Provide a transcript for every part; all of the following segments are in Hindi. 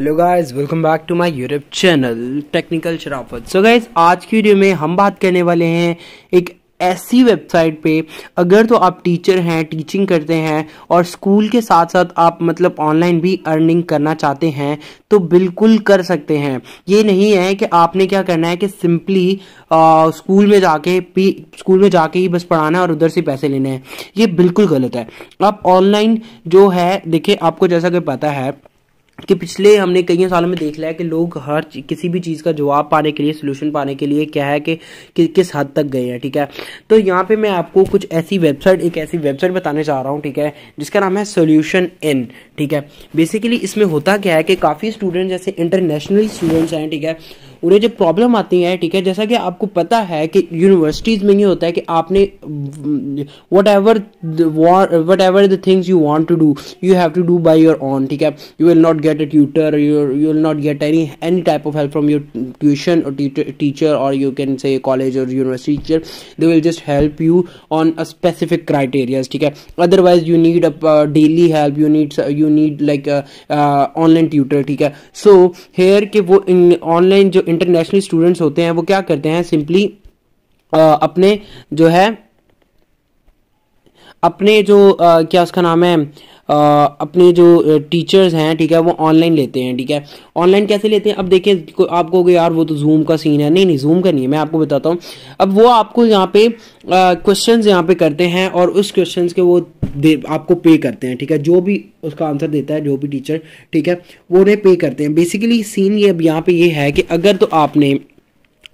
hello guys welcome back to my YouTube channel technical Sharafat so guys आज की वीडियो में हम बात करने वाले हैं एक ऐसी वेबसाइट पे अगर तो आप टीचर हैं टीचिंग करते हैं और स्कूल के साथ साथ आप मतलब ऑनलाइन भी अर्निंग करना चाहते हैं तो बिल्कुल कर सकते हैं ये नहीं है कि आपने क्या करना है कि सिंपली स्कूल में जाके भी स्कूल में जाके ही बस पढ़ाना है और उधर से पैसे लेने हैं ये बिल्कुल गलत है आप ऑनलाइन जो है देखिए आपको जैसा कि पता है कि पिछले हमने कई सालों में देख लिया है कि लोग हर किसी भी चीज़ का जवाब पाने के लिए सोल्यूशन पाने के लिए क्या है कि, कि किस हद तक गए हैं ठीक है तो यहाँ पे मैं आपको कुछ ऐसी वेबसाइट एक ऐसी वेबसाइट बताने जा रहा हूँ ठीक है जिसका नाम है सोल्यूशन इन ठीक है बेसिकली इसमें होता क्या है कि काफ़ी स्टूडेंट जैसे इंटरनेशनल स्टूडेंट्स हैं ठीक है उन्हें जो प्रॉब्लम आती है ठीक है जैसा कि आपको पता है कि यूनिवर्सिटीज में ये होता है कि आपने whatever whatever the things you want to do you have to do by your own ठीक है you will not get a tutor you will not get any any type of help from your tuition और टीचर और यू कैन से कॉलेज और university teacher they will just help you on a specific criterias ठीक है otherwise you need a daily help you need you need like online tutor ठीक है सो so, हेयर के वो ऑनलाइन जो इंटरनेशनल स्टूडेंट्स होते हैं वो क्या करते हैं सिंपली अपने जो है अपने जो आ, क्या उसका नाम है अपने जो टीचर्स हैं ठीक है वो ऑनलाइन लेते हैं ठीक है ऑनलाइन कैसे लेते हैं अब देखें आपको यार वो तो जूम का सीन है नहीं नहीं जूम का नहीं है मैं आपको बताता हूँ अब वो आपको यहाँ पे क्वेश्चन यहाँ पे करते हैं और उस क्वेश्चन के वो दे आपको पे करते हैं ठीक है जो भी उसका आंसर देता है जो भी टीचर ठीक है वो उन्हें पे करते हैं बेसिकली सीन ये अब यहाँ पे ये है कि अगर तो आपने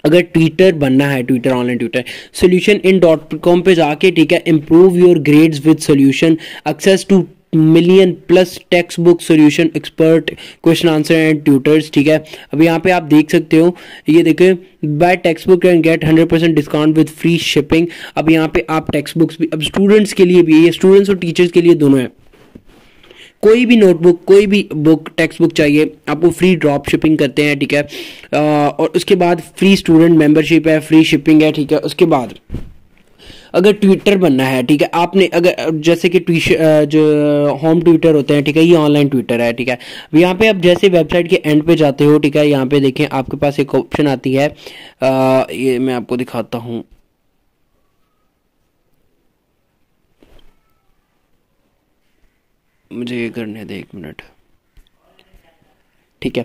अगर ट्विटर बनना है tutor online tutor solution in dot com पर जाके ठीक है improve your grades with solution access to million plus textbook solution expert question answer and tutors ठीक है अब यहाँ पे आप देख सकते हो ये देखें buy textbook and get hundred percent discount with free shipping अब यहाँ पे आप टेक्स्ट बुक्स भी अब स्टूडेंट्स के लिए भी ये स्टूडेंट्स और टीचर्स के लिए दोनों है कोई भी नोटबुक कोई भी बुक टेक्स्ट बुक चाहिए आपको फ्री ड्रॉप शिपिंग करते हैं ठीक है आ, और उसके बाद फ्री स्टूडेंट मेंबरशिप है फ्री शिपिंग है ठीक है उसके बाद अगर ट्विटर बनना है ठीक है आपने अगर जैसे कि जो होम ट्विटर होते हैं ठीक है ये ऑनलाइन ट्विटर है ठीक है यहाँ पे आप जैसे वेबसाइट के एंड पे जाते हो ठीक है यहाँ पे देखें आपके पास एक ऑप्शन आती है आ, ये मैं आपको दिखाता हूँ मुझे ये करने दे एक मिनट ठीक है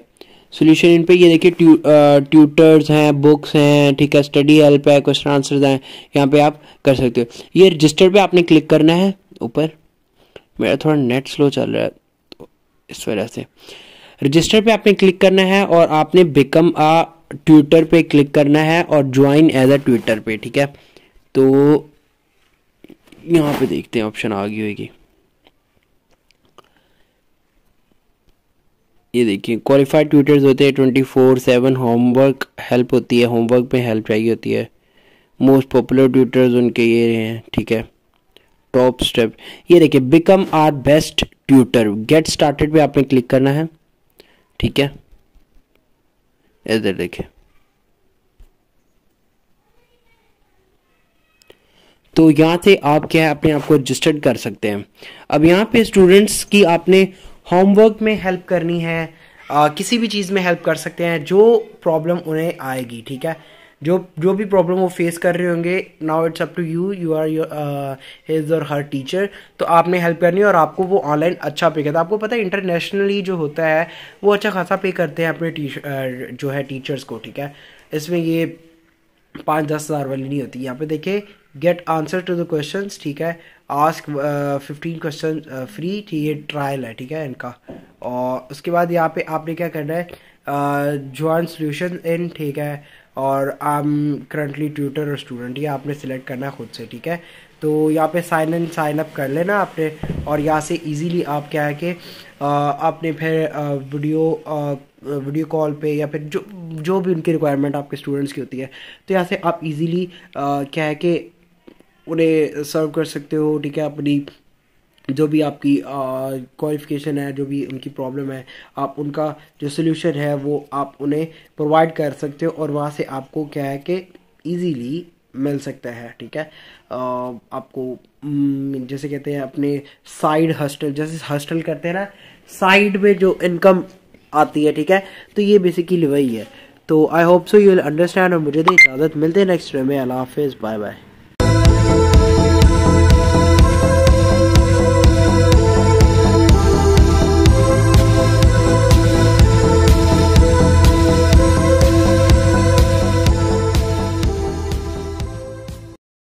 सोल्यूशन इन पे ये देखिए ट्यू, ट्यूटर्स हैं बुक्स हैं ठीक है स्टडी हेल्प है क्वेश्चन आंसर्स हैं यहाँ पे आप कर सकते हो ये रजिस्टर पे आपने क्लिक करना है ऊपर मेरा थोड़ा नेट स्लो चल रहा है तो इस वजह से रजिस्टर पे आपने क्लिक करना है और आपने बिकम आ ट्विटर पे क्लिक करना है और ज्वाइन एज अ ट्विटर पे ठीक है तो यहाँ पे देखते हैं ऑप्शन आ गई होगी ये देखिए क्वालिफाइड ट्यूटर्स होते हैं twenty four seven homework help होती है होमवर्क में हेल्प चाहिए होती है मोस्ट पॉपुलर ट्यूटर्स उनके ये हैं ठीक है टॉप स्टेप ये देखिए become our best tutor get started पे आपने क्लिक करना है ठीक है इधर देखिए तो यहाँ से आप क्या है अपने आप को रजिस्टर्ड कर सकते हैं अब यहाँ पे स्टूडेंट्स की आपने होमवर्क में हेल्प करनी है आ, किसी भी चीज़ में हेल्प कर सकते हैं जो प्रॉब्लम उन्हें आएगी ठीक है जो जो भी प्रॉब्लम वो फेस कर रहे होंगे now it's up to you you are your his or her teacher तो आपने हेल्प करनी है और आपको वो ऑनलाइन अच्छा पे करता है आपको पता है इंटरनेशनली जो होता है वो अच्छा खासा पे करते हैं अपने टीचर जो है टीचर्स को ठीक है इसमें ये पाँच दस हज़ार वाली नहीं होती यहाँ पे देखिए get answer to the question ठीक है आस्क फिफ्टीन क्वेश्चन फ्री ये ट्रायल है ठीक है इनका और उसके बाद यहाँ पे आपने क्या करना है ज्वाइन सोल्यूशन इन ठीक है और I am currently tutor or student ये आपने सिलेक्ट करना है खुद से ठीक है तो यहाँ पे साइन इन साइन अप कर लेना आपने और यहाँ से इजीली आप क्या है कि uh, आपने फिर वीडियो वीडियो कॉल पे या फिर जो जो भी उनकी रिक्वायरमेंट आपके स्टूडेंट्स की होती है तो यहाँ से आप इजीली uh, क्या है कि उन्हें सर्व कर सकते हो ठीक है अपनी जो भी आपकी क्वालिफिकेशन है जो भी उनकी प्रॉब्लम है आप उनका जो सोल्यूशन है वो आप उन्हें प्रोवाइड कर सकते हो और वहाँ से आपको क्या है कि ईजीली मिल सकता है ठीक है आ, आपको हम्म, जैसे कहते हैं अपने साइड हॉस्टल जैसे हॉस्टल करते हैं ना साइड में जो इनकम आती है ठीक है तो ये बेसिकली वही है तो I hope so you will understand और मुझे इजाज़त मिलते हैं नेक्स्ट डे में अला हाफिज़ बाय बाय